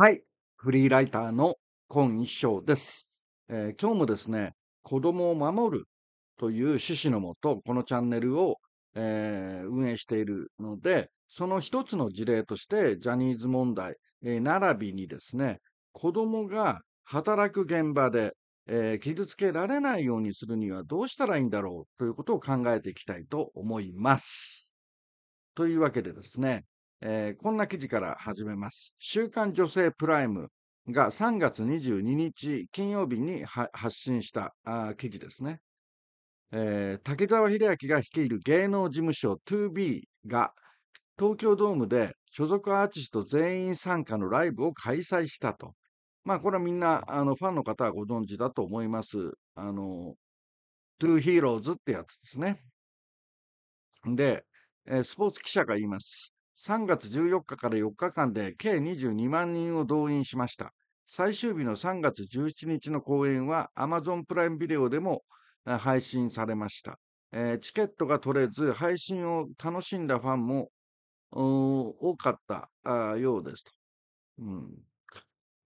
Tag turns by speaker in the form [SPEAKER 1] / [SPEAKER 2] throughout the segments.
[SPEAKER 1] はい、フリーライターの今一生です、えー今日もですね、子供を守るという趣旨のもと、このチャンネルを、えー運営しているので、その一つの事例として、ジャニーズ問題、えー並びにですね、子供が働く現場で、えー傷つけられないようにするにはどうしたらいいんだろうということを考えていきたいと思います。というわけでですね、えー、こんな記事から始めます。週刊女性プライムが3月22日金曜日に発信した記事ですね、えー、竹澤秀明が率いる芸能事務所 2B が東京ドームで所属アーティスト全員参加のライブを開催したと。まあこれはみんなあのファンの方はご存知だと思います。あの、2 Heroes ってやつですね。で、えー、スポーツ記者が言います。3月14日から4日間で計22万人を動員しました。最終日の3月17日の公演は Amazon プライムビデオでも配信されました。えー、チケットが取れず、配信を楽しんだファンも多かったようですと。うん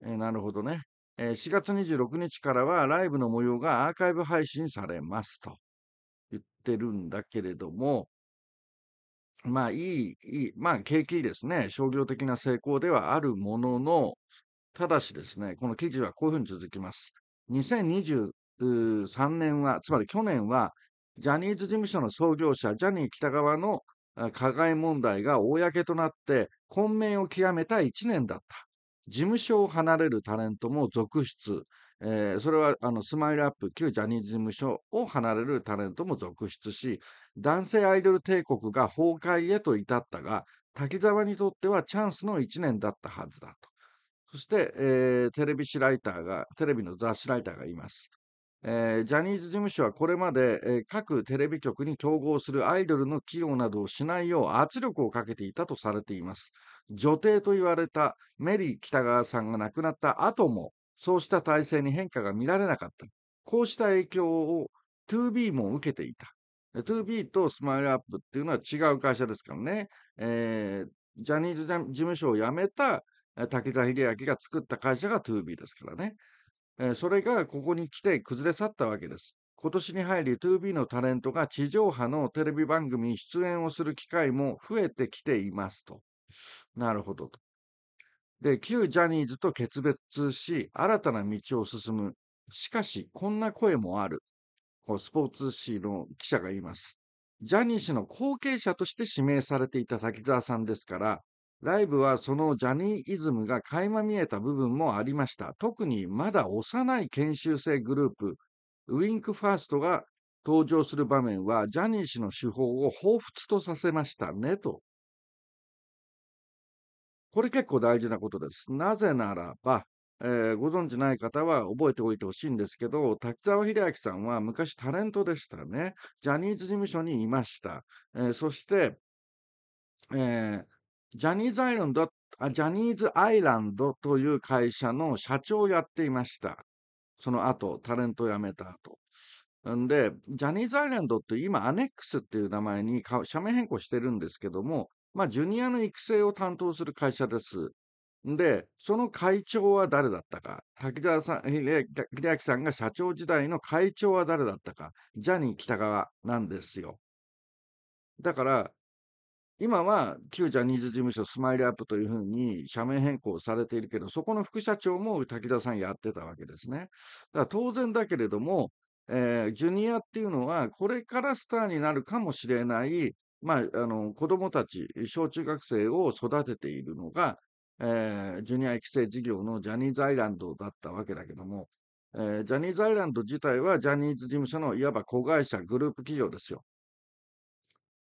[SPEAKER 1] えー、なるほどね、えー。4月26日からはライブの模様がアーカイブ配信されますと言ってるんだけれども、まあ、いい、いい、まあ、景気いいですね。商業的な成功ではあるものの、ただしですね、この記事はこういうふうに続きます。2023年は、つまり去年は、ジャニーズ事務所の創業者、ジャニー喜多川の加害問題が公となって、混迷を極めた1年だった。事務所を離れるタレントも続出。えー、それはあのスマイルアップ旧ジャニーズ事務所を離れるタレントも続出し男性アイドル帝国が崩壊へと至ったが滝沢にとってはチャンスの1年だったはずだとそして、えー、テレビ誌ライターがテレビの雑誌ライターがいます、えー、ジャニーズ事務所はこれまで、えー、各テレビ局に統合するアイドルの起用などをしないよう圧力をかけていたとされています。女帝と言われたメリー北川さんが亡くなった後も、そうした体制に変化が見られなかった。こうした影響を 2B も受けていた。2B とスマイルアップっていうのは違う会社ですからね。えー、ジャニーズ事務所を辞めた滝沢秀明が作った会社が 2B ですからね。えー、それがここに来て崩れ去ったわけです。今年に入り 2B のタレントが地上波のテレビ番組に出演をする機会も増えてきていますと。なるほどと。で、旧ジャニーズと決別し、新たな道を進む。しかし、こんな声もある。こうスポーツ紙の記者が言います。ジャニー氏の後継者として指名されていた滝沢さんですから、ライブはそのジャニーイズムが垣間見えた部分もありました。特にまだ幼い研修生グループ、ウィンクファーストが登場する場面は、ジャニー氏の手法を彷彿とさせましたね、とこれ結構大事なことです。なぜならば、えー、ご存知ない方は覚えておいてほしいんですけど、滝沢秀明さんは昔タレントでしたね。ジャニーズ事務所にいました。えー、そして、えー、ジャニーズアイランドあ、ジャニーズアイランドという会社の社長をやっていました。その後、タレントを辞めた後。んで、ジャニーズアイランドって今、アネックスっていう名前に社名変更してるんですけども、まあ、ジュニアの育成を担当する会社です。で、その会長は誰だったか、滝沢さん、秀明さんが社長時代の会長は誰だったか、ジャニー北川なんですよ。だから、今は旧ジャニーズ事務所スマイルアップというふうに社名変更されているけど、そこの副社長も滝沢さんやってたわけですね。だから当然だけれども、えー、ジュニアっていうのは、これからスターになるかもしれないまあ、あの子どもたち、小中学生を育てているのが、えー、ジュニア育成事業のジャニーズアイランドだったわけだけども、えー、ジャニーズアイランド自体はジャニーズ事務所のいわば子会社、グループ企業ですよ。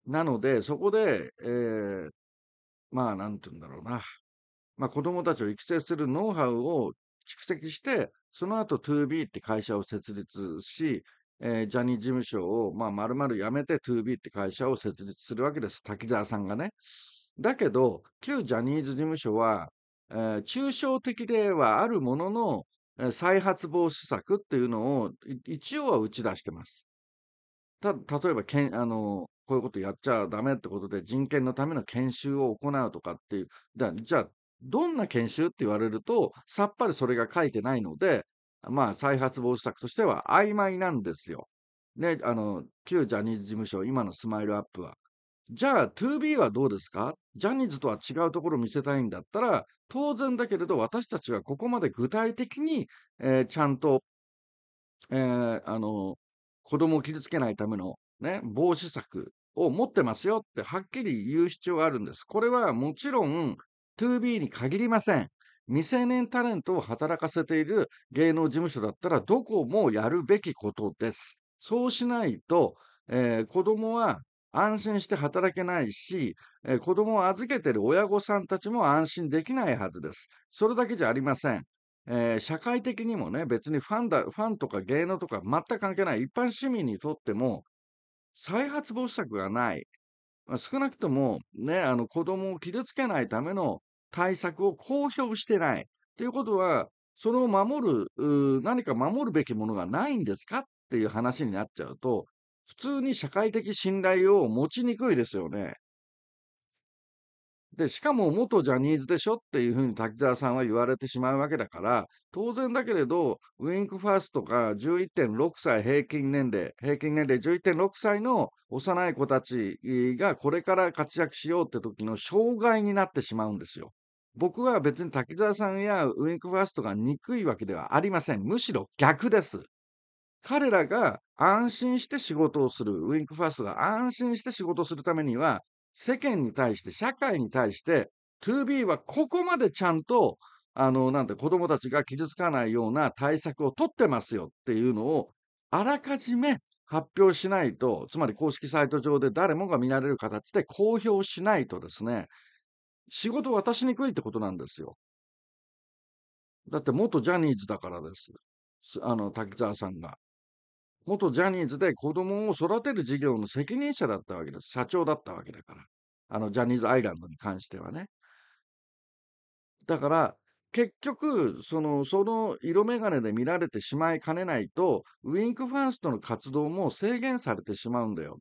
[SPEAKER 1] なので、そこで、えー、まあ、なんて言うんだろうな、まあ、子どもたちを育成するノウハウを蓄積して、その後 2B って会社を設立し、えー、ジャニーズ事務所を、まあ、丸々辞めて 2B って会社を設立するわけです。滝沢さんがね。だけど、旧ジャニーズ事務所は、えー、抽象的ではあるものの、えー、再発防止策っていうのを一応は打ち出してます。た例えばけんあの、こういうことやっちゃダメってことで人権のための研修を行うとかっていう、じゃあどんな研修って言われると、さっぱりそれが書いてないので、まあ、再発防止策としては曖昧なんですよ。ね、あの、旧ジャニーズ事務所、今のスマイルアップは。じゃあ、2B はどうですかジャニーズとは違うところを見せたいんだったら、当然だけれど、私たちはここまで具体的に、えー、ちゃんと、えー、あの、子供を傷つけないための、ね、防止策を持ってますよってはっきり言う必要があるんです。これはもちろん 2B に限りません。未成年タレントを働かせている芸能事務所だったらどこもやるべきことです。そうしないと、えー、子供は安心して働けないし、えー、子供を預けている親御さんたちも安心できないはずです。それだけじゃありません。えー、社会的にもね、別にファンだ、ファンとか芸能とか全く関係ない一般市民にとっても、再発防止策がない。少なくともね、あの子供を傷つけないための対策を公表してない。ということは、それを守る、何か守るべきものがないんですかっていう話になっちゃうと、普通に社会的信頼を持ちにくいですよね。で、しかも元ジャニーズでしょっていうふうに滝沢さんは言われてしまうわけだから、当然だけれど、ウィンクファーストが11.6歳平均年齢、平均年齢11.6歳の幼い子たちがこれから活躍しようって時の障害になってしまうんですよ。僕は別に滝沢さんやウィンクファーストが憎いわけではありません。むしろ逆です。彼らが安心して仕事をする、ウィンクファーストが安心して仕事をするためには、世間に対して、社会に対して、2B はここまでちゃんと、あの、なんて、子供たちが傷つかないような対策を取ってますよっていうのを、あらかじめ発表しないと、つまり公式サイト上で誰もが見られる形で公表しないとですね、仕事渡しにくいってことなんですよ。だって元ジャニーズだからです。あの、滝沢さんが。元ジャニーズで子供を育てる事業の責任者だったわけです。社長だったわけだから。あの、ジャニーズアイランドに関してはね。だから、結局、その、その色眼鏡で見られてしまいかねないと、ウィンクファーストの活動も制限されてしまうんだよ。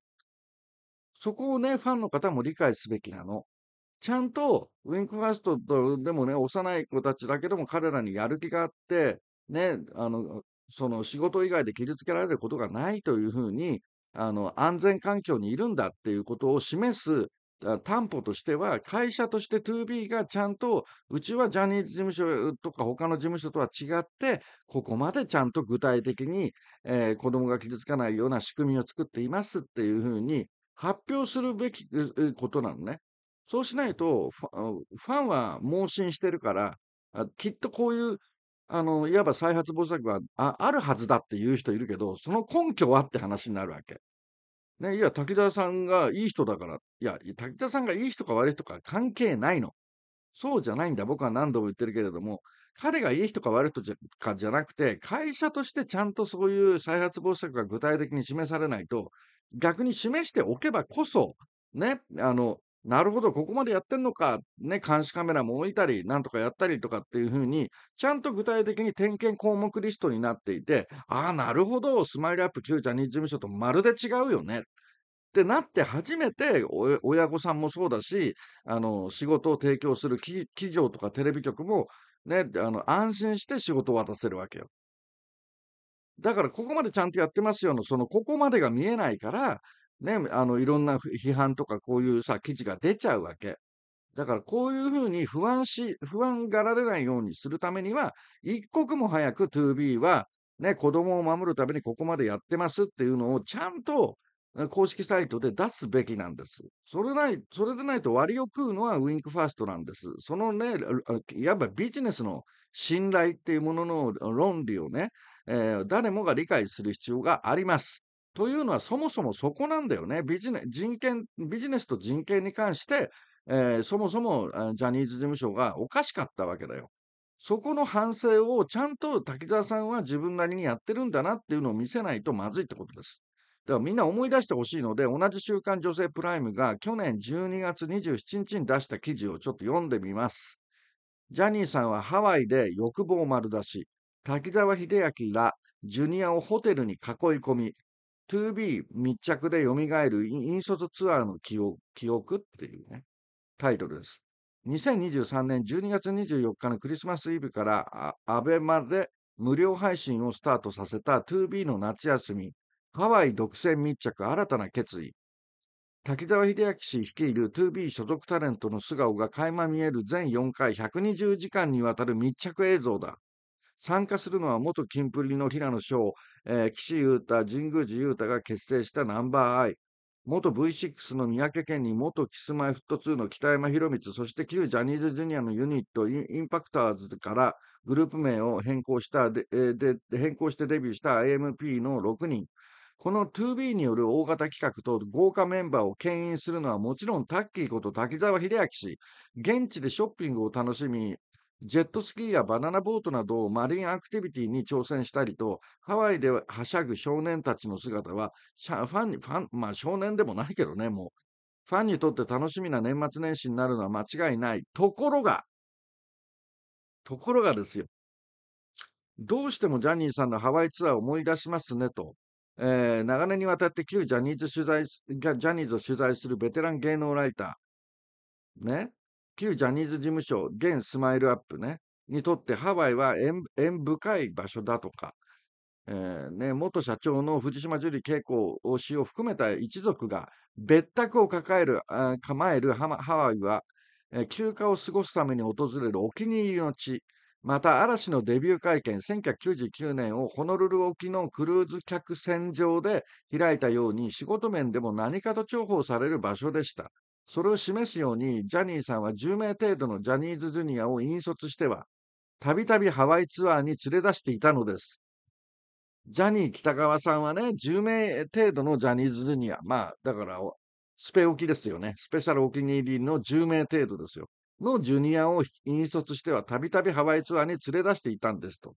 [SPEAKER 1] そこをね、ファンの方も理解すべきなの。ちゃんと、ウィンクファーストとでもね、幼い子たちだけでも彼らにやる気があって、ね、あの、その仕事以外で傷つけられることがないというふうに、あの、安全環境にいるんだっていうことを示す担保としては、会社として 2B がちゃんと、うちはジャニーズ事務所とか他の事務所とは違って、ここまでちゃんと具体的に、えー、子供が傷つかないような仕組みを作っていますっていうふうに発表するべきことなのね。そうしないとファンは盲信してるからきっとこういうあのいわば再発防止策はああるはずだっていう人いるけどその根拠はって話になるわけ。ね、いや滝沢さんがいい人だからいや滝沢さんがいい人か悪い人か関係ないの。そうじゃないんだ僕は何度も言ってるけれども彼がいい人か悪い人じゃかじゃなくて、会社としてちゃんとそういう再発防止策が具体的に示されないと、逆に示しておけばこそ、ね、あの、なるほど、ここまでやってんのか、ね、監視カメラも置いたり、なんとかやったりとかっていうふうに、ちゃんと具体的に点検項目リストになっていて、ああ、なるほど、スマイルアップ旧ジャニーズ事務所とまるで違うよね。ってなって初めて親御さんもそうだしあの仕事を提供する企業とかテレビ局も、ね、あの安心して仕事を渡せるわけよ。だからここまでちゃんとやってますよのそのここまでが見えないからね、あの、いろんな批判とかこういうさ、記事が出ちゃうわけ。だからこういうふうに不安し、不安がられないようにするためには、一刻も早く 2B は、ね、子供を守るためにここまでやってますっていうのをちゃんと公式サイトで出すべきなんです。それない、それでないと割を食うのはウィンクファーストなんです。そのね、いわばビジネスの信頼っていうものの論理をね、えー、誰もが理解する必要があります。というのはそもそもそこなんだよね。ビジネ人権ビジネスと人権に関して、えー、そもそもジャニーズ事務所がおかしかったわけだよ。そこの反省をちゃんと滝沢さんは自分なりにやってるんだなっていうのを見せないとまずいってことです。ではみんな思い出してほしいので、同じ週刊女性プライムが去年12月27日に出した記事をちょっと読んでみます。ジャニーさんはハワイで欲望丸出し、滝沢秀明らジュニアをホテルに囲い込み、2B 密着で蘇る引率ツアーの記憶記憶っていうね、タイトルです。2023年12月24日のクリスマスイブから abema で無料配信をスタートさせた 2B の夏休み、ハワイ独占密着新たな決意。滝沢秀明氏率いる 2B 所属タレントの素顔が垣間見える全4回120時間にわたる密着映像だ。参加するのは元キンプリの平野翔、えー、岸優太、神宮寺優太が結成したナンバーアイ。元 V6 の三宅健に元キスマイフット2の北山博光、そして旧ジャニーズジュニアのユニットインパクターズからグループ名を変更したでで変更してデビューした IMP の6人。この 2B による大型企画と豪華メンバーを牽引するのはもちろんタッキーこと滝沢秀明氏。現地でショッピングを楽しみ、ジェットスキーやバナナボートなどマリンアクティビティに挑戦したりと、ハワイではしゃぐ少年たちの姿は、ファンに、ファン、まあ少年でもないけどね、もう。ファンにとって楽しみな年末年始になるのは間違いない。ところが、ところがですよ。どうしてもジャニーさんのハワイツアーを思い出しますねと、えー、長年にわたって旧ジャニーズ取材ジャニーズを取材するベテラン芸能ライター、ね、旧ジャニーズ事務所、現スマイルアップね、にとってハワイは縁深い場所だとか、えーね、元社長の藤島ジュリー景子氏を含めた一族が別宅を抱える構えるハワイは、えー、休暇を過ごすために訪れるお気に入りの地、また嵐のデビュー会見、1999年をホノルル沖のクルーズ客船上で開いたように、仕事面でも何かと重宝される場所でした。それを示すように、ジャニーさんは10名程度のジャニーズジュニアを引率しては、たびたびハワイツアーに連れ出していたのです。ジャニー北川さんはね、10名程度のジャニーズジュニア、まあ、だから、スペきですよね、スペシャルお気に入りの10名程度ですよ、のジュニアを引率しては、たびたびハワイツアーに連れ出していたんですと。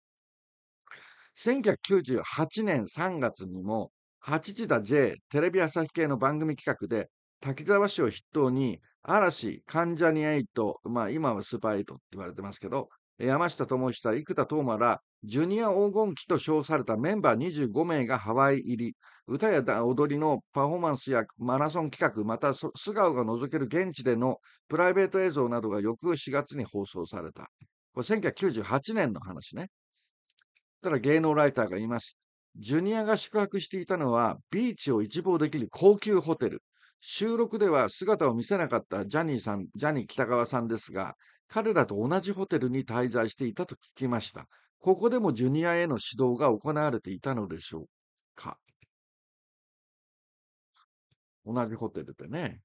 [SPEAKER 1] 1998年3月にも、8時だ J テレビ朝日系の番組企画で、滝沢市を筆頭に、嵐、関ジャニ∞、まあ、今はスーパーエイトって言われてますけど、山下智久、生田斗真ら、ジュニア黄金期と称されたメンバー25名がハワイ入り、歌や踊りのパフォーマンスやマラソン企画、また素顔が覗ける現地でのプライベート映像などが翌4月に放送された。これ1998年の話ね。ただ芸能ライターがいます。ジュニアが宿泊していたのはビーチを一望できる高級ホテル。収録では姿を見せなかったジャニーさん、ジャニー北川さんですが、彼らと同じホテルに滞在していたと聞きました。ここでもジュニアへの指導が行われていたのでしょうか。同じホテルでね、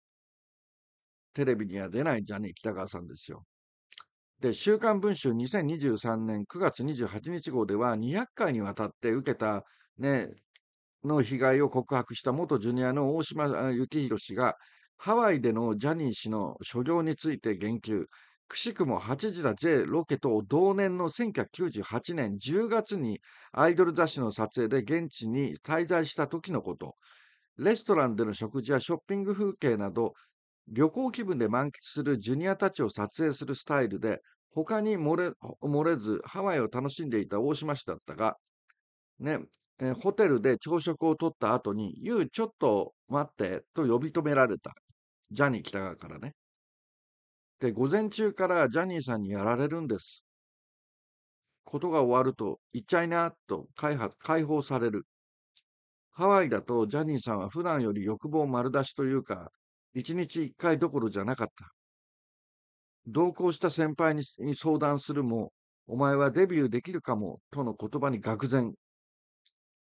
[SPEAKER 1] テレビには出ないジャニー北川さんですよ。で、週刊文春2023年9月28日号では200回にわたって受けたね、の被害を告白した元ジュニアの大島幸宏氏が、ハワイでのジャニー氏の所業について言及、くしくも8時だ J ロケと同年の1998年10月にアイドル雑誌の撮影で現地に滞在した時のこと、レストランでの食事やショッピング風景など、旅行気分で満喫するジュニアたちを撮影するスタイルで、他に漏れずハワイを楽しんでいた大島氏だったが、ね、えー、ホテルで朝食をとった後に、ゆう、ちょっと待って、と呼び止められた。ジャニー北川からね。で、午前中からジャニーさんにやられるんです。ことが終わると、行っちゃいな、と解解放される。ハワイだとジャニーさんは普段より欲望丸出しというか、一日一回どころじゃなかった。同行した先輩に相談するも、お前はデビューできるかもとの言葉に愕然。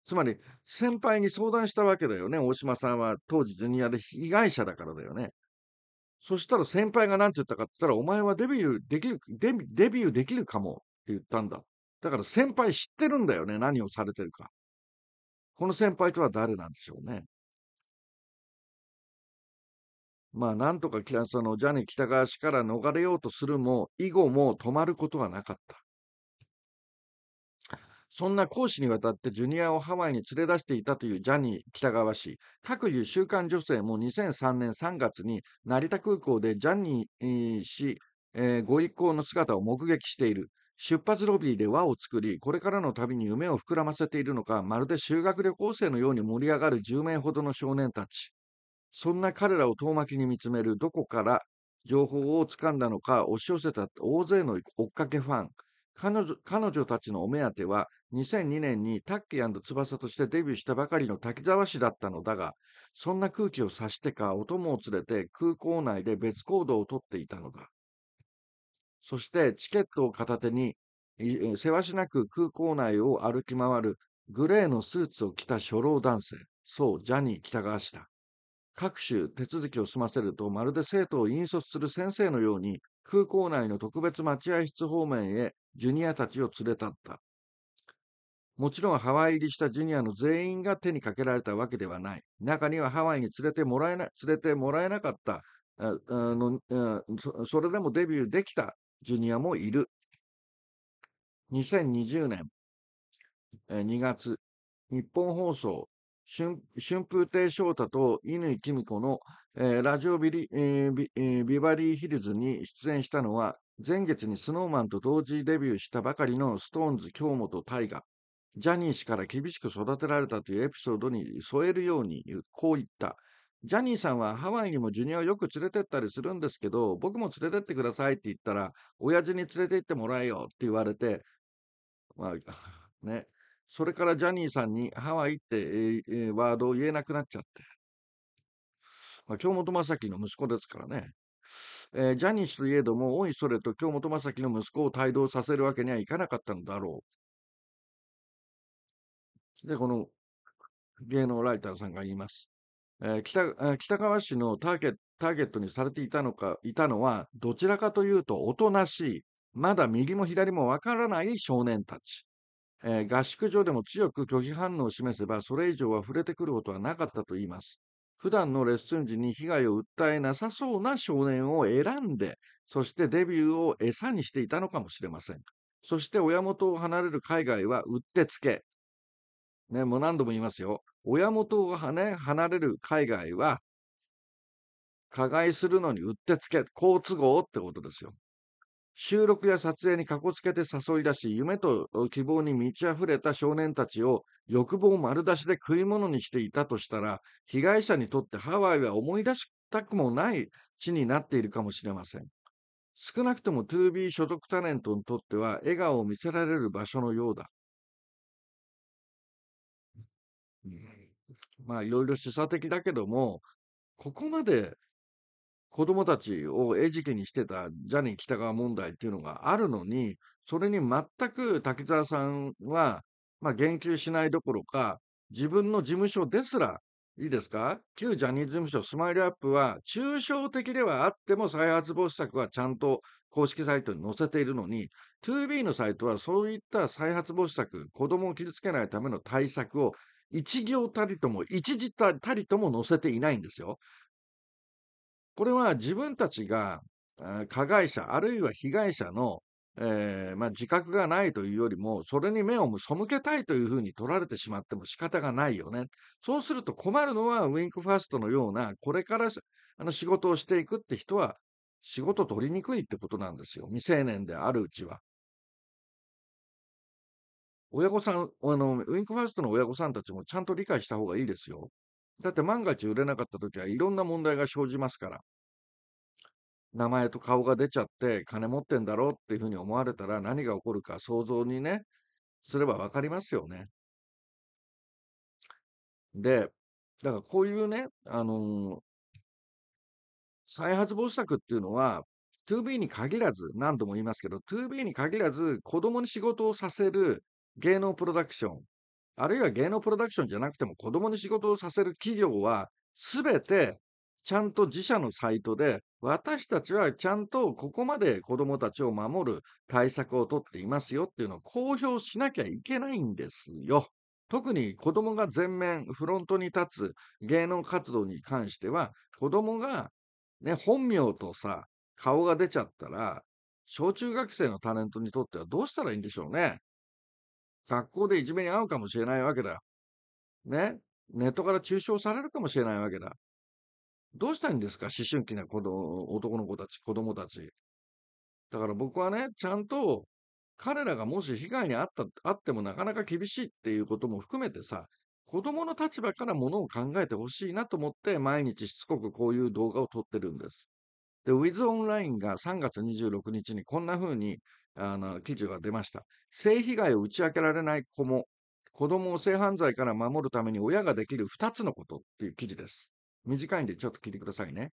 [SPEAKER 1] つまり、先輩に相談したわけだよね。大島さんは当時ジュニアで被害者だからだよね。そしたら先輩が何て言ったかって言ったら、お前はデビューできる、デビデビューできるかもって言ったんだ。だから先輩知ってるんだよね。何をされてるか。この先輩とは誰なんでしょうね。まあ、なんとかそのジャニー喜多川氏から逃れようとするも、以後も止まることはなかった。そんな講師にわたってジュニアをハワイに連れ出していたというジャニー喜多川氏、各有週刊女性も2003年3月に成田空港でジャニー氏、えー、ご一行の姿を目撃している。出発ロビーで輪を作り、これからの旅に夢を膨らませているのか、まるで修学旅行生のように盛り上がる10名ほどの少年たち。そんな彼らを遠巻きに見つめる、どこから情報をつかんだのか、押し寄せた大勢の追っかけファン。彼女彼女たちのお目当ては2002年にタッキー翼としてデビューしたばかりの滝沢氏だったのだがそんな空気を察してかお供を連れて空港内で別行動をとっていたのだそしてチケットを片手にせわしなく空港内を歩き回るグレーのスーツを着た初老男性そうジャニー喜多川氏だ各種手続きを済ませるとまるで生徒を引率する先生のように空港内の特別待合室方面へジュニアたちを連れ立った。もちろんハワイ入りしたジュニアの全員が手にかけられたわけではない。中にはハワイに連れてもらえな連れてもらえなかったあのそれでもデビューできたジュニアもいる。2020年2月、日本放送、春風亭昇太と乾き美子の、えー、ラジオビリ、えー、ビバリーヒルズに出演したのは前月に snowman と同時デビューしたばかりの SixTONES 京本大我ジャニー氏から厳しく育てられたというエピソードに添えるようにこう言った。ジャニーさんはハワイにもジュニアをよく連れてったりするんですけど、僕も連れてってくださいって言ったら、親父に連れて行ってもらえよって言われて、まあ、ね、それからジャニーさんにハワイって、えーえー、ワードを言えなくなっちゃって。まあ、京本正樹の息子ですからね。えー、ジャニー氏といえども、おいそれと京本正樹の息子を帯同させるわけにはいかなかったのだろう。で、この芸能ライターさんが言います。えー、北北川氏のターゲットターゲットにされていたのかいたのは、どちらかというとおとなしい、まだ右も左もわからない少年たち。えー、合宿所でも強く拒否反応を示せば、それ以上は触れてくることはなかったと言います。普段のレッスン時に被害を訴えなさそうな少年を選んで、そしてデビューを餌にしていたのかもしれません。そして親元を離れる海外はうってつけ。ね、もう何度も言いますよ。親元をね、離れる海外は、加害するのにうってつけ、好都合ってことですよ。収録や撮影にかこつけて誘い出し、夢と希望に満ち溢れた少年たちを欲望丸出しで食い物にしていたとしたら、被害者にとってハワイは思い出したくもない地になっているかもしれません。少なくとも 2B 所属タレントにとっては笑顔を見せられる場所のようだ。まあいろいろ示唆的だけども、ここまで子供たちを餌食にしてたジャニー喜多川問題っていうのがあるのに、それに全く滝沢さんは、まあ、言及しないどころか、自分の事務所ですら、いいですか旧ジャニーズ事務所スマイルアップは、抽象的ではあっても再発防止策はちゃんと公式サイトに載せているのに、2B のサイトはそういった再発防止策、子供を傷つけないための対策を一行たりとも、一時たりとも載せていないんですよ。これは自分たちが加害者、あるいは被害者の、えー、まあ、自覚がないというよりも、それに目を背けたいというふうに取られてしまっても仕方がないよね。そうすると困るのは、ウィンクファーストのような、これからあの仕事をしていくって人は、仕事取りにくいってことなんですよ。未成年であるうちは。親御さん、あの、ウィンクファーストの親御さんたちもちゃんと理解した方がいいですよ。だって万が一売れなかった時はいろんな問題が生じますから。名前と顔が出ちゃって金持ってんだろうっていうふうに思われたら何が起こるか想像にね、すればわかりますよね。で、だからこういうね、あのー、再発防止策っていうのは、2B に限らず、何度も言いますけど、2B に限らず、子供に仕事をさせる芸能プロダクション、あるいは芸能プロダクションじゃなくても子供に仕事をさせる企業は、すべてちゃんと自社のサイトで、私たちはちゃんとここまで子供たちを守る対策をとっていますよっていうのを公表しなきゃいけないんですよ。特に子供が全面、フロントに立つ芸能活動に関しては、子供がね、本名とさ、顔が出ちゃったら、小中学生のタレントにとってはどうしたらいいんでしょうね。学校でいじめに遭うかもしれないわけだ。ね。ネットから中傷されるかもしれないわけだ。どうしたいんですか思春期な子供、男の子たち、子供たち。だから僕はね、ちゃんと彼らがもし被害に遭った、あってもなかなか厳しいっていうことも含めてさ、子供の立場からものを考えてほしいなと思って、毎日しつこくこういう動画を撮ってるんです。で、With Online が3月26日にこんな風にあの記事が出ました。性被害を打ち明けられない子も、子供を性犯罪から守るために親ができる2つのことっていう記事です。短いんでちょっと聞いてくださいね。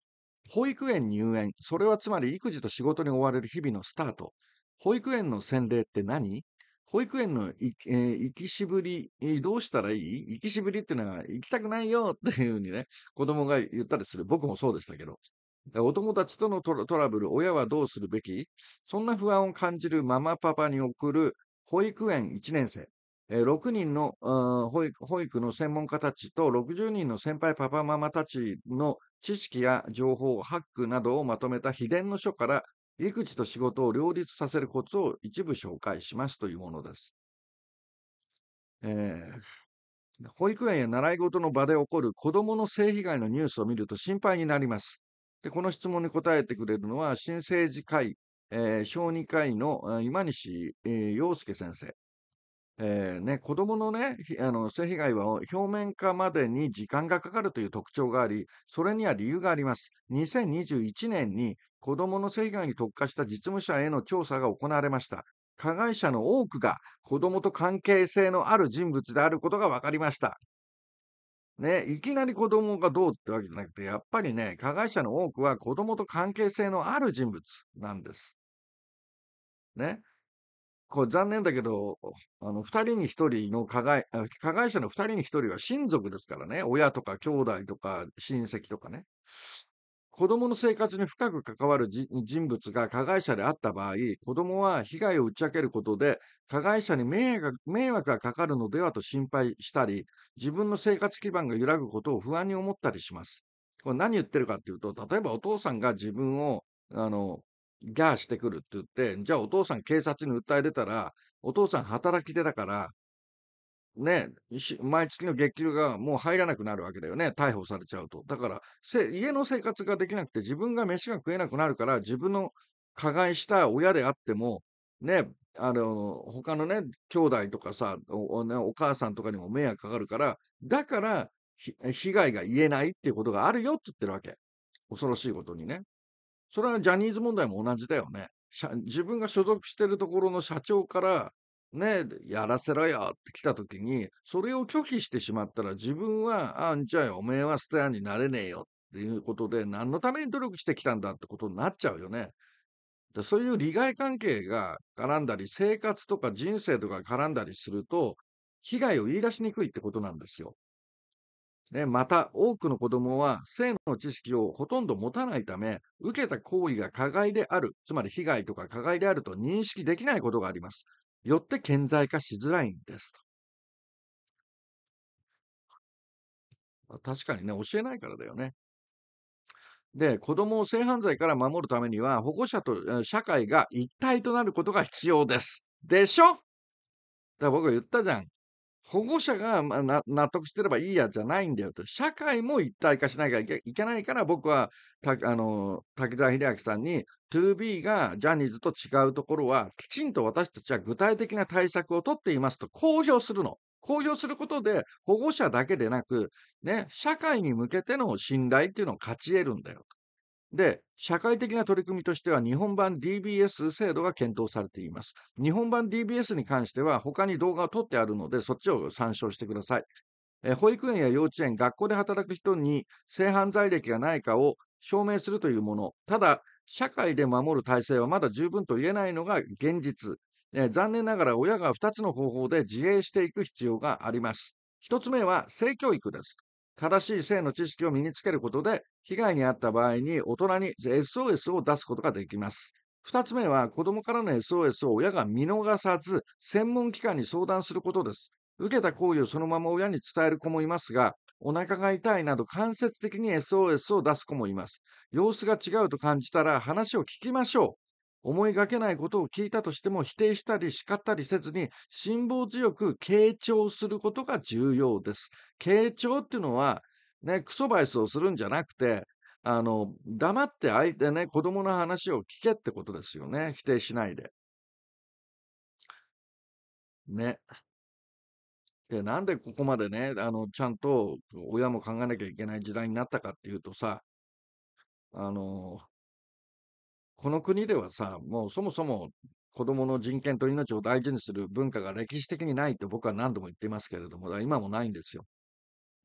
[SPEAKER 1] 保育園入園、それはつまり育児と仕事に追われる日々のスタート。保育園の洗礼って何保育園の行き,、えー、しぶり、どうしたらいい行きしぶりっていうのは行きたくないよっていうふうにね、子供が言ったりする。僕もそうでしたけど。お友達とのトラブル、親はどうするべきそんな不安を感じるママパパに送る保育園1年生。6人の保育の専門家たちと60人の先輩パパママたちの知識や情報、ハックなどをまとめた秘伝の書から育児と仕事を両立させるコツを一部紹介しますというものです。えー、保育園や習い事の場で起こる子どもの性被害のニュースを見ると心配になります。でこの質問に答えてくれるのは、新政治会、えー、小児科医の今西、えー、陽介先生。えーね、子どもの,、ね、あの性被害は表面化までに時間がかかるという特徴があり、それには理由があります。2021年に子どもの性被害に特化した実務者への調査が行われました。加害者の多くが子どもと関係性のある人物であることが分かりました。ね、いきなり子供がどうってわけじゃなくて、やっぱりね、加害者の多くは子供と関係性のある人物なんです。ね。こう残念だけど、あの、二人に一人の加害、加害者の二人に一人は親族ですからね。親とか兄弟とか親戚とかね。子供の生活に深く関わる人物が加害者であった場合、子供は被害を打ち明けることで、加害者に迷惑がかかるのではと心配したり、自分の生活基盤が揺らぐことを不安に思ったりします。これ何言ってるかっていうと、例えばお父さんが自分を、あの、ギャーしてくるって言って、じゃあお父さん警察に訴え出たら、お父さん働き手だから、ね、毎月の月給がもう入らなくなるわけだよね、逮捕されちゃうと。だから、家の生活ができなくて、自分が飯が食えなくなるから、自分の加害した親であっても、ね、あの、他のね、兄弟とかさお、お母さんとかにも迷惑かかるから、だから、被害が言えないっていうことがあるよって言ってるわけ。恐ろしいことにね。それはジャニーズ問題も同じだよね。自分が所属してるところの社長から、ね、やらせろよって来た時に、それを拒否してしまったら自分は、あんちゃおめえはスターになれねえよっていうことで、何のために努力してきたんだってことになっちゃうよね。でそういう利害関係が絡んだり、生活とか人生とか絡んだりすると、被害を言い出しにくいってことなんですよ。ね、また、多くの子供は性の知識をほとんど持たないため、受けた行為が加害である、つまり被害とか加害であると認識できないことがあります。よって顕在化しづらいんですと。確かにね、教えないからだよね。で、子供を性犯罪から守るためには、保護者と社会が一体となることが必要です。でしょだから僕言ったじゃん。保護者が、納得してればいいやじゃないんだよと、社会も一体化しなきゃいけないから、僕はあの滝沢秀明さんに、2B がジャニーズと違うところは、きちんと私たちは具体的な対策をとっていますと公表するの。公表することで、保護者だけでなく、ね、社会に向けての信頼っていうのを勝ち得るんだよと。で、社会的な取り組みとしては日本版 DBS 制度が検討されています。日本版 DBS に関しては他に動画を撮ってあるのでそっちを参照してください。え保育園や幼稚園、学校で働く人に性犯罪歴がないかを証明するというもの、ただ、社会で守る体制はまだ十分と言えないのが現実。え残念ながら親が2つの方法で自衛していく必要があります。1つ目は性教育です。正しい性の知識を身につけることで、被害に遭った場合に大人に SOS を出すことができます。2つ目は、子供からの SOS を親が見逃さず、専門機関に相談することです。受けた行為をそのまま親に伝える子もいますが、お腹が痛いなど間接的に SOS を出す子もいます。様子が違うと感じたら話を聞きましょう。思いがけないことを聞いたとしても否定したり叱ったりせずに辛抱強く傾聴することが重要です。傾聴っていうのはね、クソバイスをするんじゃなくて、あの、黙って相手ね、子供の話を聞けってことですよね。否定しないで。ね。で、なんでここまでね、あの、ちゃんと親も考えなきゃいけない時代になったかっていうとさ、あの、この国ではさ、もうそもそも子供の人権と命を大事にする文化が歴史的にないと僕は何度も言っていますけれども、今もないんですよ。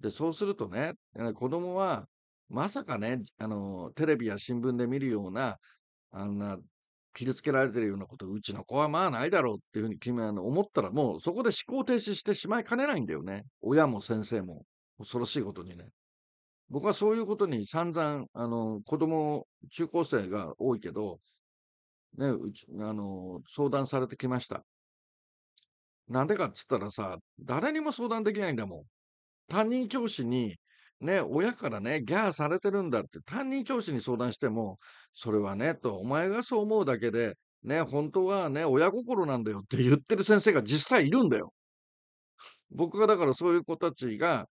[SPEAKER 1] で、そうするとね、子供はまさかね、あの、テレビや新聞で見るような、あんな、傷つけられてるようなこと、うちの子はまあないだろうっていうふうに君は思ったら、もうそこで思考停止してしまいかねないんだよね。親も先生も。恐ろしいことにね。僕はそういうことに散々、あの、子供、中高生が多いけど、ね、うち、あの、相談されてきました。なんでかっつったらさ、誰にも相談できないんだもん。担任教師に、ね、親からね、ギャーされてるんだって、担任教師に相談しても、それはね、と、お前がそう思うだけで、ね、本当はね、親心なんだよって言ってる先生が実際いるんだよ。僕がだからそういう子たちが、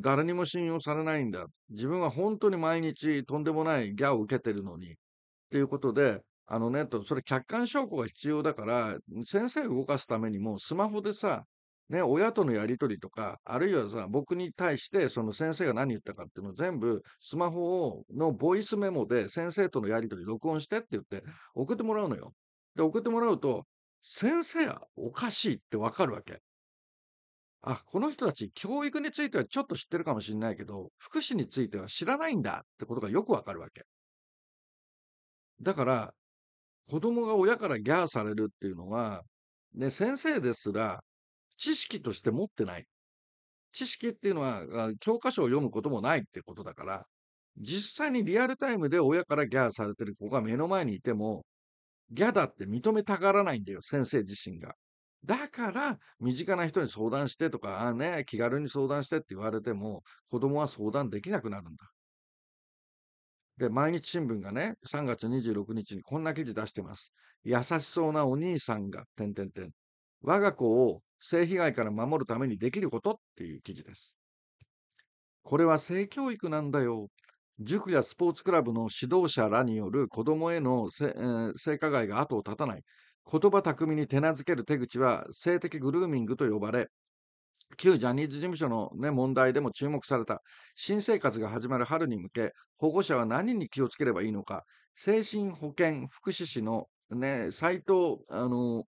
[SPEAKER 1] 誰にも信用されないんだ。自分は本当に毎日とんでもないギャを受けてるのに。っていうことで、あのね、と、それ客観証拠が必要だから、先生を動かすためにも、スマホでさ、ね、親とのやりとりとか、あるいはさ、僕に対して、その先生が何言ったかっていうのを全部、スマホをのボイスメモで、先生とのやりとり録音してって言って、送ってもらうのよ。で、送ってもらうと、先生はおかしいってわかるわけ。あ、この人たち教育についてはちょっと知ってるかもしれないけど、福祉については知らないんだってことがよくわかるわけ。だから、子供が親からギャーされるっていうのは、ね、先生ですら知識として持ってない。知識っていうのは、教科書を読むこともないってことだから、実際にリアルタイムで親からギャーされてる子が目の前にいても、ギャだって認めたがらないんだよ、先生自身が。だから、身近な人に相談してとか、ああね、気軽に相談してって言われても、子供は相談できなくなるんだ。で、毎日新聞がね、3月26日にこんな記事出してます。優しそうなお兄さんが、点点点。我が子を性被害から守るためにできることっていう記事です。これは性教育なんだよ。塾やスポーツクラブの指導者らによる子供への性えー、性加害が後を絶たない。言葉巧みに手なずける手口は性的グルーミングと呼ばれ、旧ジャニーズ事務所の、ね、問題でも注目された新生活が始まる春に向け保護者は何に気をつければいいのか精神保健福祉士の、ね、斉藤あの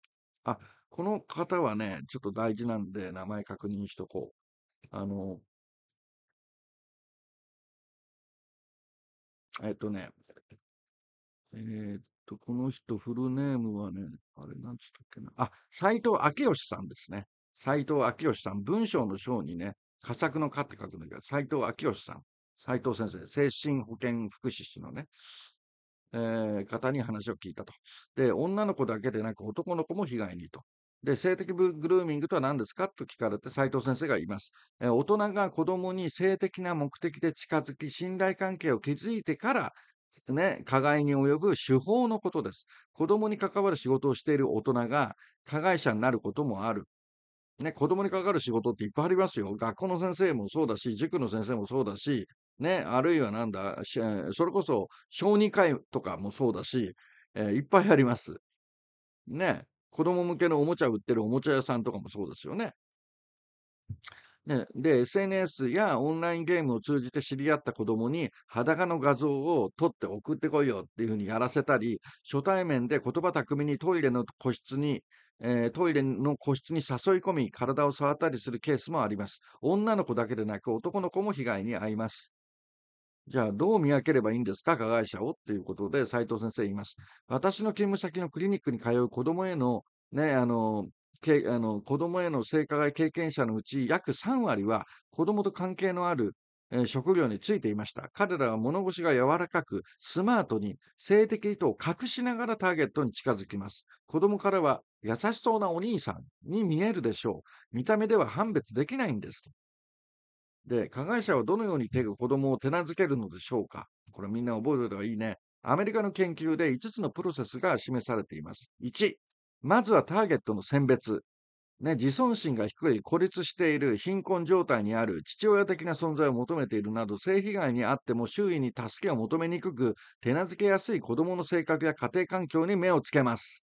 [SPEAKER 1] あこの方はねちょっと大事なんで名前確認しとこうあのえっとねえー、っと、この人、フルネームはね、あれ、なんつったっけな。あ、斎藤明義さんですね。斎藤明義さん。文章の章にね、佳作の歌って書くんだけど、斎藤明義さん。斎藤先生、精神保健福祉士のね、えー、方に話を聞いたと。で、女の子だけでなく男の子も被害にと。で、性的グルーミングとは何ですかと聞かれて、斉藤先生が言います、えー、大人が子供に性的な目的で近づき、信頼関係を築いてから、ね、加害に及ぶ手法のことです。子供に関わる仕事をしている大人が加害者になることもある。ね、子供に関わる仕事っていっぱいありますよ。学校の先生もそうだし、塾の先生もそうだし、ね、あるいはなんだ、それこそ小児科医とかもそうだし、えー、いっぱいあります。ね、子供向けのおもちゃ売ってるおもちゃ屋さんとかもそうですよね。ね、で、SNS やオンラインゲームを通じて知り合った子供に裸の画像を撮って送ってこいよっていうふうにやらせたり、初対面で言葉巧みにトイレの個室に、えー、トイレの個室に誘い込み、体を触ったりするケースもあります。女の子だけでなく男の子も被害に遭います。じゃあ、どう見分ければいいんですか、加害者をっていうことで、斉藤先生言います。私の勤務先のクリニックに通う子供への、ね、あの、けあの子どもへの性加害経験者のうち約3割は子どもと関係のある、えー、職業についていました。彼らは物腰が柔らかく、スマートに性的意図を隠しながらターゲットに近づきます。子どもからは優しそうなお兄さんに見えるでしょう。見た目では判別できないんです。で、加害者はどのように手が子どもを手なずけるのでしょうか。これみんな覚えておいた方がいいね。アメリカの研究で5つのプロセスが示されています。1、まずはターゲットの選別。ね、自尊心が低い、孤立している、貧困状態にある、父親的な存在を求めているなど、性被害にあっても周囲に助けを求めにくく、手なずけやすい子供の性格や家庭環境に目をつけます。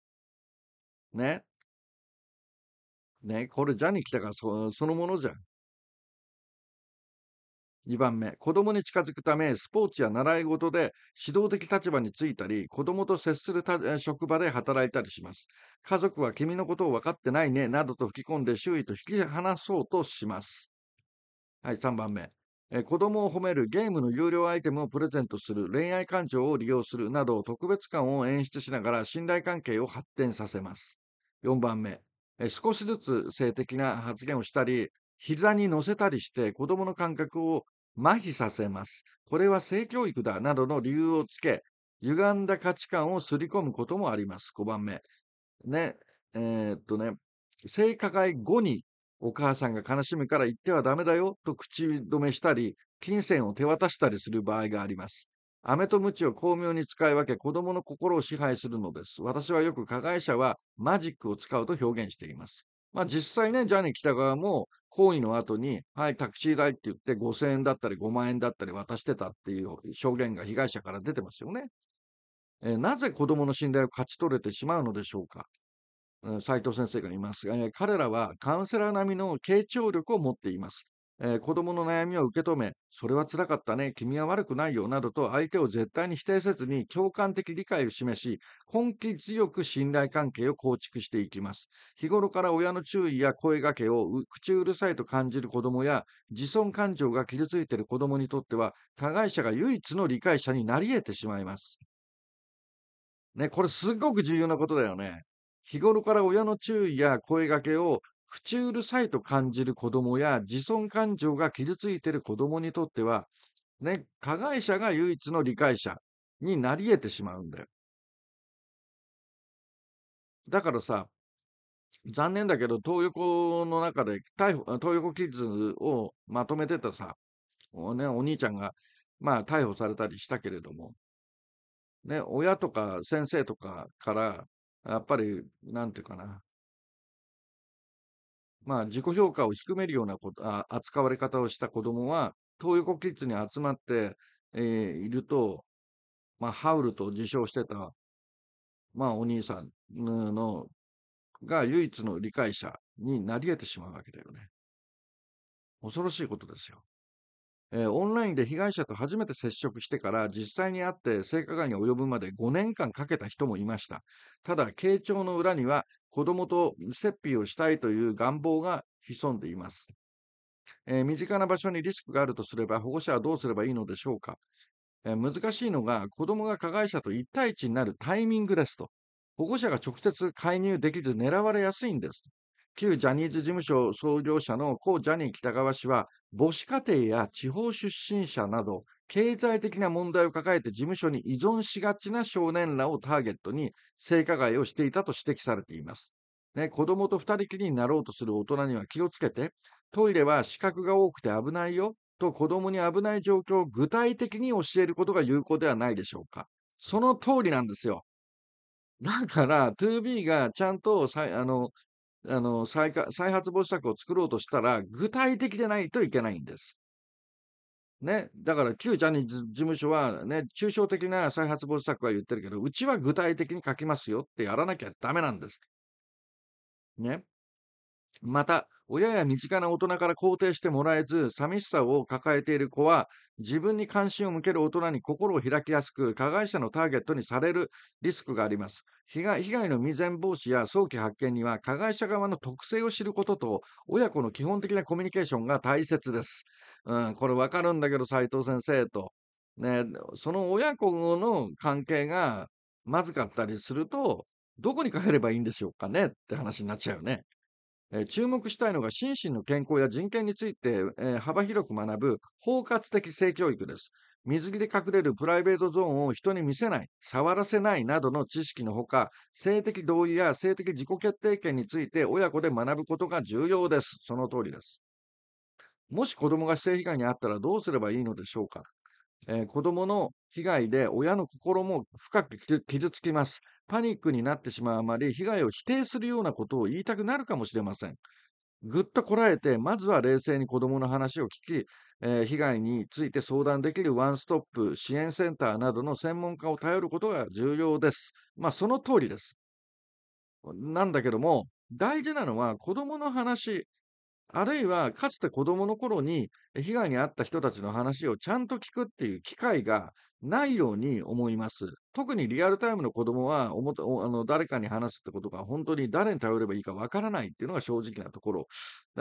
[SPEAKER 1] ね。ね、これ、ジャニー来たからそのものじゃん。2番目、子供に近づくため、スポーツや習い事で指導的立場についたり、子供と接する職場で働いたりします。家族は君のことを分かってないね、などと吹き込んで周囲と引き離そうとします。はい、3番目。え子供を褒めるゲームの有料アイテムをプレゼントする恋愛感情を利用するなど特別感を演出しながら信頼関係を発展させます4番目え少しずつ性的な発言をしたり膝に乗せたりして子供の感覚を麻痺させます。これは性教育だなどの理由をつけ、歪んだ価値観を刷り込むこともあります。5番目。ね、えー、っとね、性加害後にお母さんが悲しむから言ってはダメだよと口止めしたり、金銭を手渡したりする場合があります。飴と鞭を巧妙に使い分け、子供の心を支配するのです。私はよく加害者はマジックを使うと表現しています。まあ、実際ね、ジャニー喜多川も、行為の後に、はい、タクシー代って言って5000円だったり5万円だったり渡してたっていう証言が被害者から出てますよね。えー、なぜ子供の信頼を勝ち取れてしまうのでしょうか。斉藤先生が言いますが、彼らはカウンセラー並みの傾聴力を持っています。えー、子供の悩みを受け止め、それは辛かったね、君は悪くないよ、などと相手を絶対に否定せずに共感的理解を示し、根気強く信頼関係を構築していきます。日頃から親の注意や声がけを口うるさいと感じる子供や、自尊感情が傷ついている子供にとっては、加害者が唯一の理解者になり得てしまいます。ね、これすごく重要なことだよね。日頃から親の注意や声掛けを口うるさいと感じる子どもや自尊感情が傷ついている子どもにとっては、ね、加害者が唯一の理解者になり得てしまうんだよ。だからさ、残念だけど、東横の中で逮捕、東横キッズをまとめてたさ、お,、ね、お兄ちゃんが、まあ、逮捕されたりしたけれども、ね、親とか先生とかから、やっぱり、なんていうかな、まあ、自己評価を低めるようなことあ扱われ方をした子どもは、東横キッズに集まって、えー、いると、まあ、ハウルと自称してた、まあ、お兄さんのが唯一の理解者になり得てしまうわけだよね。恐ろしいことですよ。えー、オンラインで被害者と初めて接触してから実際に会って性加害に及ぶまで5年間かけた人もいました。ただ、傾聴の裏には子供と接皮をしたいという願望が潜んでいます。えー、身近な場所にリスクがあるとすれば保護者はどうすればいいのでしょうか、えー、難しいのが子どもが加害者と一対一になるタイミングですと。保護者が直接介入できず狙われやすいんです。旧ジャニーズ事務所創業者の故ジャニー喜多川氏は、母子家庭や地方出身者など、経済的な問題を抱えて事務所に依存しがちな少年らをターゲットに性加害をしていたと指摘されています。ね、子供と2人きりになろうとする大人には気をつけて、トイレは資格が多くて危ないよと子供に危ない状況を具体的に教えることが有効ではないでしょうか。その通りなんですよ。だから、2B がちゃんとさあのあの再再発防止策を作ろうとしたら、具体的でないといけないんです。ね、だから旧ジャニーズ事務所は、ね、抽象的な再発防止策は言ってるけど、うちは具体的に書きますよってやらなきゃだめなんです。ね。また、親や身近な大人から肯定してもらえず、寂しさを抱えている子は、自分に関心を向ける大人に心を開きやすく、加害者のターゲットにされるリスクがあります。被害被害の未然防止や早期発見には、加害者側の特性を知ることと、親子の基本的なコミュニケーションが大切です。うん、これわかるんだけど、斉藤先生と。ね、その親子の関係がまずかったりすると、どこに帰ればいいんでしょうかねって話になっちゃうよね。え注目したいのが心身の健康や人権について、え幅広く学ぶ包括的性教育です。水着で隠れるプライベートゾーンを人に見せない、触らせないなどの知識のほか、性的同意や性的自己決定権について親子で学ぶことが重要です。その通りです。もし子供が性被害に遭ったらどうすればいいのでしょうか、えー、子供の被害で親の心も深く傷つきます。パニックになってしまうあまり、被害を否定するようなことを言いたくなるかもしれません。ぐっとこらえて、まずは冷静に子どもの話を聞き、えー、被害について相談できるワンストップ支援センターなどの専門家を頼ることが重要です。まあ、その通りです。なんだけども、大事なのは子どもの話、あるいは、かつて子供の頃に被害に遭った人たちの話をちゃんと聞くっていう機会がないように思います。特にリアルタイムの子供は、おとあの誰かに話すってことが本当に誰に頼ればいいかわからないっていうのが正直なところ。だか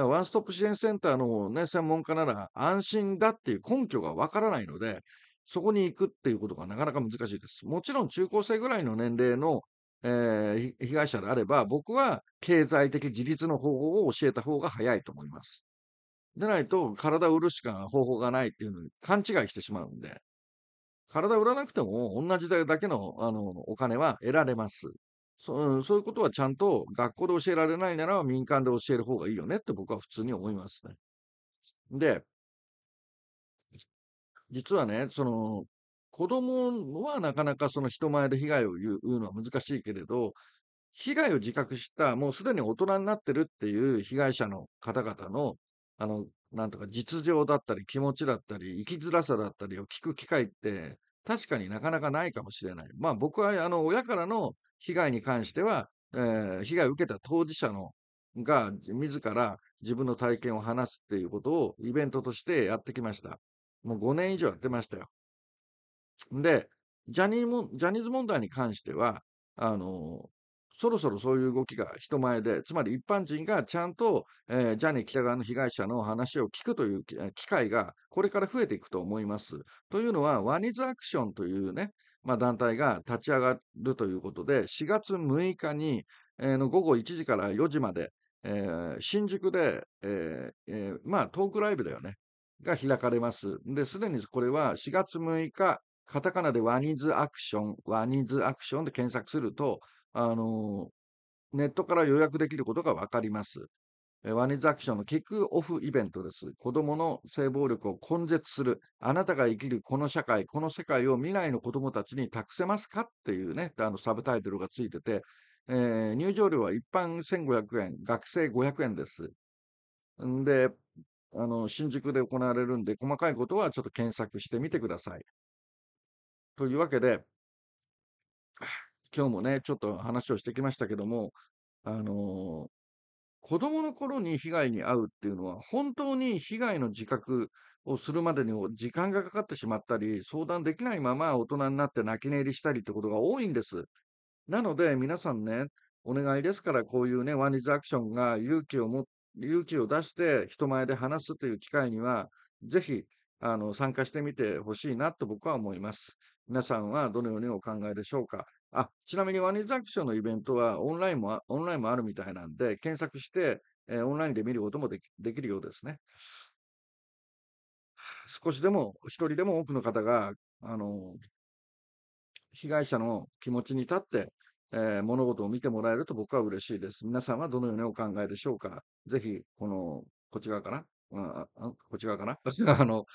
[SPEAKER 1] らワンストップ支援センターの、ね、専門家なら安心だっていう根拠がわからないので、そこに行くっていうことがなかなか難しいです。もちろん中高生ぐらいの年齢のえー、被害者であれば、僕は経済的自立の方法を教えた方が早いと思います。でないと、体を売るしか方法がないっていうのに勘違いしてしまうんで、体を売らなくても、同じだけのあのお金は得られますそ。そういうことはちゃんと学校で教えられないなら民間で教える方がいいよねって僕は普通に思いますね。で、実はね、その、子供はなかなかその人前で被害を言うのは難しいけれど、被害を自覚した、もうすでに大人になってるっていう被害者の方々の、あの、なんとか実情だったり気持ちだったり生きづらさだったりを聞く機会って確かになかなかないかもしれない。まあ僕はあの親からの被害に関しては、えー、被害を受けた当事者のが自ら自分の体験を話すっていうことをイベントとしてやってきました。もう5年以上やってましたよ。で、ジャニージャニーズ問題に関しては、あの、そろそろそういう動きが人前で、つまり一般人がちゃんと、えー、ジャニー喜多川の被害者の話を聞くという機会がこれから増えていくと思います。というのは、ワニズアクションというね、まあ、団体が立ち上がるということで、4月6日に、えー、の午後1時から4時まで、えー、新宿で、えーまあ、トークライブだよね、が開かれます。で、すでにこれは4月6日、カタカナでワニズアクション、ワニズアクションで検索すると、あのネットから予約できることが分かります。ワニズアクションのキックオフイベントです。子供の性暴力を根絶する。あなたが生きるこの社会、この世界を未来の子供たちに託せますかっていうね、あのサブタイトルがついてて、えー、入場料は一般1500円、学生500円です。んで、あの、新宿で行われるんで、細かいことはちょっと検索してみてください。というわけで、今日もね、ちょっと話をしてきましたけども、あのー、子供の頃に被害に遭うっていうのは、本当に被害の自覚をするまでに時間がかかってしまったり、相談できないまま大人になって泣き寝入りしたりってことが多いんです。なので、皆さんね、お願いですから、こういうね、ワンニズアクションが勇気をも、勇気を出して人前で話すという機会には、ぜひ、あの、参加してみてほしいなと僕は思います。皆さんはどのようにお考えでしょうか。あ、ちなみにワニザクションのイベントはオンラインも、オンラインもあるみたいなんで、検索して、えー、オンラインで見ることもできるようですね。少しでも、一人でも多くの方が、あの、被害者の気持ちに立って、えー、物事を見てもらえると僕は嬉しいです。皆さんはどのようにお考えでしょうか。ぜひ、この、こっち側かな、うん、こっち側かな あの、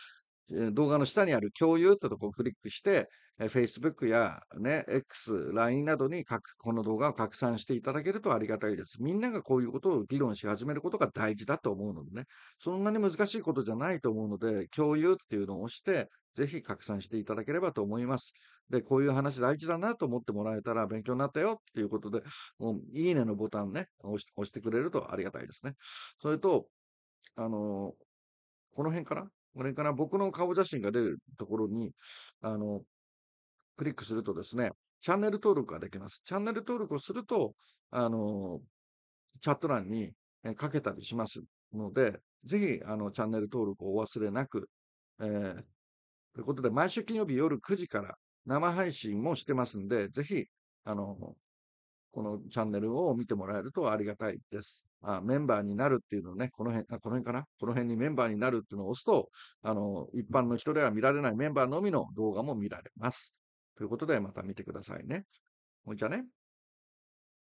[SPEAKER 1] 動画の下にある共有ってとこをクリックして、Facebook や、ね、X、LINE などにこの動画を拡散していただけるとありがたいです。みんながこういうことを議論し始めることが大事だと思うのでね、そんなに難しいことじゃないと思うので、共有っていうのを押して、ぜひ拡散していただければと思います。で、こういう話大事だなと思ってもらえたら勉強になったよっていうことで、もういいねのボタンね、押してくれるとありがたいですね。それと、あのこの辺かなこれから僕の顔写真が出るところに、あの、クリックするとですね、チャンネル登録ができます。チャンネル登録をすると、あの、チャット欄にかけたりしますので、ぜひ、あの、チャンネル登録をお忘れなく、えー、ということで、毎週金曜日夜9時から生配信もしてますんで、ぜひ、あの、このチャンネルを見てもらえるとありがたいです。あメンバーになるっていうのをね、この辺、この辺かなこの辺にメンバーになるっていうのを押すと、あの、一般の人では見られないメンバーのみの動画も見られます。ということで、また見てくださいね。もう一回ね。